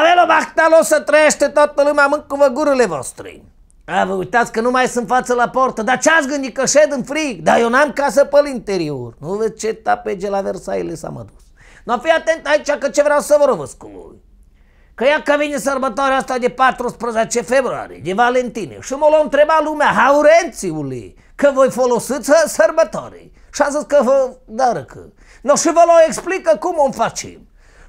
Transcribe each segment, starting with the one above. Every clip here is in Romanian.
Avelo Bahtalo să trăiește toată lumea, mâncă vă gurile voastre. A, vă uitați că nu mai sunt față la portă, dar ce ați gândit că șed în frig? Dar eu n-am casă pe interior. Nu vezi ce tapege la Versailles s-a mă dus. Nu fi atent aici că ce vreau să vă răvăsc cu voi. Că ia că vine sărbătoarea asta de 14 februarie, de Valentine. Și mă l-a întrebat lumea, haurențiule, că voi folosiți sărbătoare. Și a zis că vă dară că. No, și vă l-o explică cum o facem.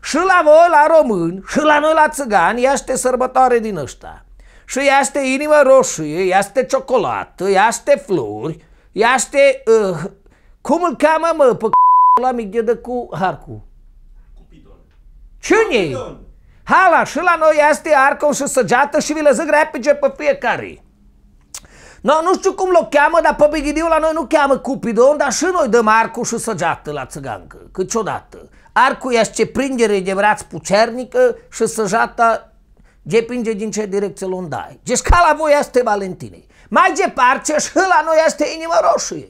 Și la voi, la români, și la noi, la țigani, iaște sărbătoare din ăștia. Și iaște inimă roșie, iaște ciocolată, iaște flori, iaște... Uh, cum îl cheamă, mă, pe la mic de, cu harcu? Cupidon. Cine? Cupidon. Hala, și la noi iaște arcău și săgeată și vi le zic repede pe fiecare. No, nu știu cum l-o cheamă, dar pe Bighidiu la noi nu cheamă Cupidon, dar și noi dăm arcul și săgeată la țăgancă, câteodată. Arcul este ce prindere de braț pucernică și săgeata depinde din ce direcție l-o dai. Deci ca la voi este Valentine. Mai departe și la noi este inimă roșie.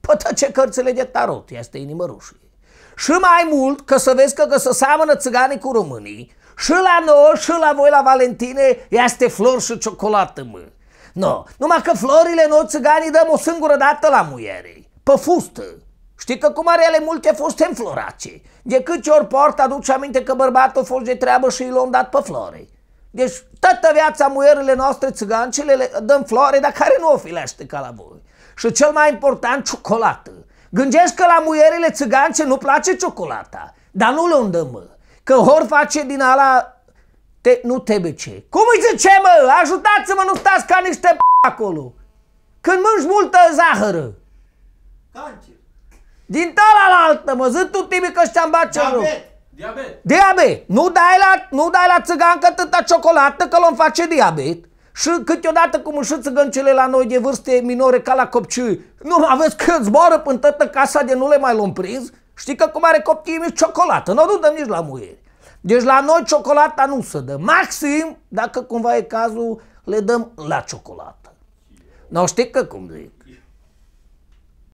Pătă ce cărțile de tarot este inimă roșie. Și mai mult, că să vezi că, că să seamănă țiganii cu românii, și la noi, și la voi, la Valentine, este flor și ciocolată, mă. No, numai că florile noi țiganii dăm o singură dată la muiere, pe fustă. Știi că cum are ele multe fuste înflorace. De câte ori port aduce aminte că bărbatul a fost de treabă și l-a dat pe flore. Deci toată viața muierele noastre țigancile le dăm flore, dar care nu o filește ca la voi. Și cel mai important, ciocolată. Gândești că la muierele țigance nu place ciocolata, dar nu le îndămă. Că ori face din ala te, nu ce. Cum îi zice, mă? Ajutați-mă, nu stați ca niște p- acolo. Când mânci multă zahără. Cancer. Din tala la altă, mă, zic tu, Tibi, că ți-am bat Diabet. Diabet. Diabet. Nu dai la, nu dai la țigancă atâta ciocolată că l am face diabet. Și câteodată cum își țigăncele la noi de vârste minore ca la copcii, nu aveți că zboară până toată casa de nu le mai l-am prins? Știi că cum are copiii mici ciocolată, nu o dăm nici la muieri. Deci la noi ciocolata nu se dă. Maxim, dacă cumva e cazul, le dăm la ciocolată. Nu știi că cum zic.